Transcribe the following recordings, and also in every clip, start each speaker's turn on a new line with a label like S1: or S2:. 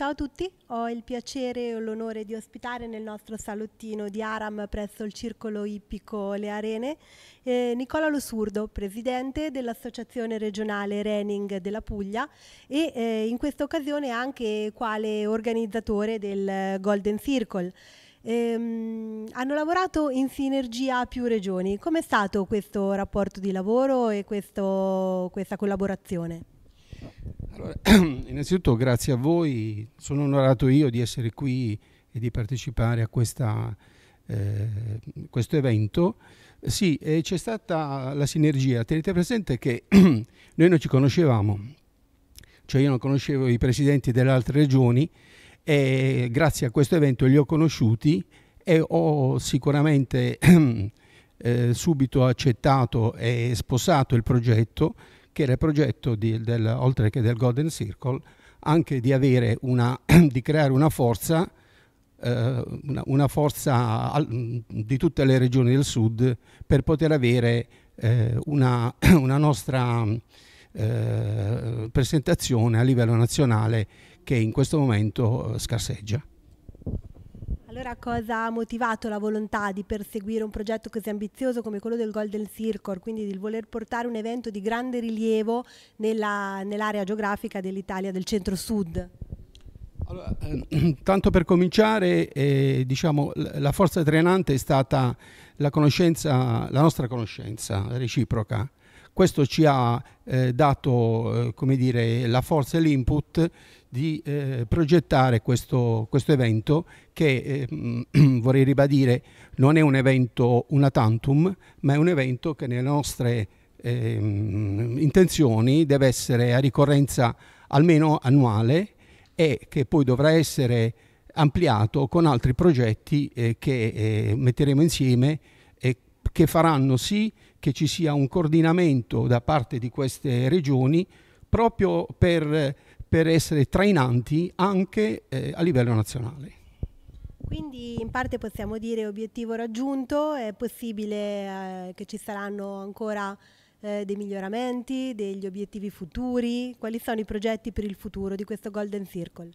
S1: Ciao a tutti, ho il piacere e l'onore di ospitare nel nostro salottino di Aram presso il Circolo Ippico Le Arene eh, Nicola Losurdo, presidente dell'Associazione regionale Renning della Puglia e eh, in questa occasione anche quale organizzatore del Golden Circle. Ehm, hanno lavorato in sinergia più regioni. Com'è stato questo rapporto di lavoro e questo, questa collaborazione?
S2: Eh, innanzitutto grazie a voi, sono onorato io di essere qui e di partecipare a questa, eh, questo evento. Sì, eh, c'è stata la sinergia, tenete presente che noi non ci conoscevamo, cioè io non conoscevo i presidenti delle altre regioni e grazie a questo evento li ho conosciuti e ho sicuramente eh, subito accettato e sposato il progetto che era il progetto di, del, oltre che del Golden Circle anche di, una, di creare una forza, eh, una, una forza al, di tutte le regioni del sud per poter avere eh, una, una, nostra eh, presentazione a livello nazionale che in questo momento eh, scarseggia.
S1: Allora cosa ha motivato la volontà di perseguire un progetto così ambizioso come quello del Golden Circle, quindi di voler portare un evento di grande rilievo nell'area geografica dell'Italia del centro-sud?
S2: Allora, ehm, tanto per cominciare, eh, diciamo, la forza trenante è stata la, conoscenza, la nostra conoscenza reciproca. Questo ci ha eh, dato eh, dire, la forza e l'input di eh, progettare questo, questo, evento che, eh, vorrei ribadire, non è un evento una tantum, ma è un evento che nelle nostre eh, intenzioni deve essere a ricorrenza almeno annuale e che poi dovrà essere ampliato con altri progetti eh, che eh, metteremo insieme e che faranno sì che ci sia un coordinamento da parte di queste regioni proprio per per essere trainanti anche eh, a livello nazionale.
S1: Quindi in parte possiamo dire obiettivo raggiunto, è possibile eh, che ci saranno ancora eh, dei miglioramenti, degli obiettivi futuri, quali sono i progetti per il futuro di questo Golden Circle?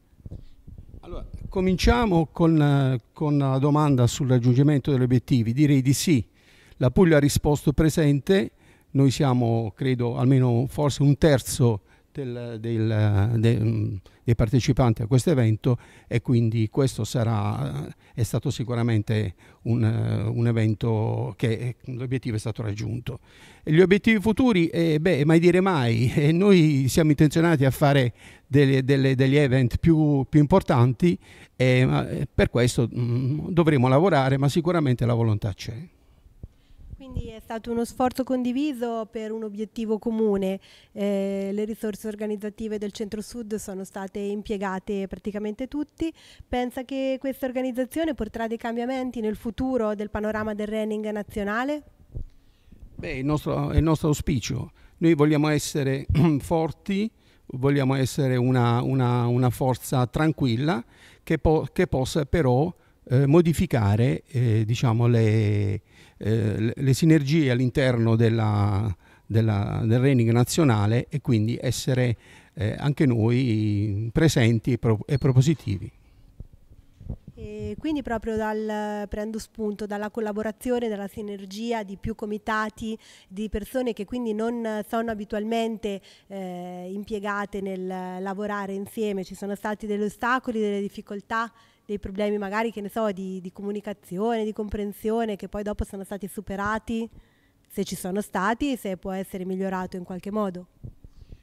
S1: Allora,
S2: cominciamo con, con la domanda sul raggiungimento degli obiettivi, direi di sì. La Puglia ha risposto presente, noi siamo credo almeno forse un terzo del, del, de, mm, dei partecipanti a questo evento e quindi questo sarà, è stato sicuramente un, eh, un evento che eh, l'obiettivo è stato raggiunto. E gli obiettivi futuri, eh, beh, mai dire mai, eh, noi siamo intenzionati a fare delle, delle, degli event più, più importanti e eh, per questo mh, mm, dovremo lavorare, ma sicuramente la volontà c'è.
S1: Quindi è stato uno sforzo condiviso per un obiettivo comune. Eh, le risorse organizzative del Centro-Sud sono state impiegate praticamente tutti. Pensa che questa organizzazione porterà dei cambiamenti nel futuro del panorama del running nazionale?
S2: Beh, il nostro, è il nostro auspicio. Noi vogliamo essere forti, vogliamo essere una, una, una forza tranquilla che, po che possa però eh, modificare eh, diciamo le, eh, le, sinergie all'interno della, della, del reining nazionale e quindi essere eh, anche noi presenti e, pro, e propositivi.
S1: E quindi proprio dal, prendo spunto dalla collaborazione, dalla sinergia di più comitati, di persone che quindi non sono abitualmente eh, impiegate nel lavorare insieme, ci sono stati degli ostacoli, delle difficoltà dei problemi magari, che ne so, di, di comunicazione, di comprensione, che poi dopo sono stati superati, se ci sono stati e se può essere migliorato in qualche modo.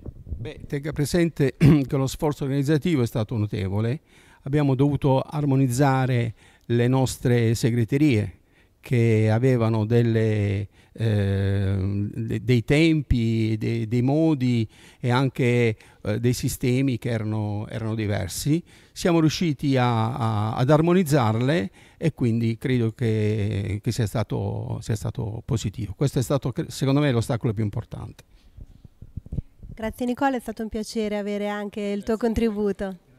S2: Beh, tenga presente che lo sforzo organizzativo è stato notevole. Abbiamo dovuto armonizzare le nostre segreterie, che avevano delle, eh, dei tempi, dei, dei, modi e anche eh, dei sistemi che erano, erano diversi. Siamo riusciti a, a, ad armonizzarle e quindi credo che, che sia, stato, sia stato positivo. Questo è stato secondo me l'ostacolo più importante.
S1: Grazie Nicola, è stato un piacere avere anche il tuo contributo.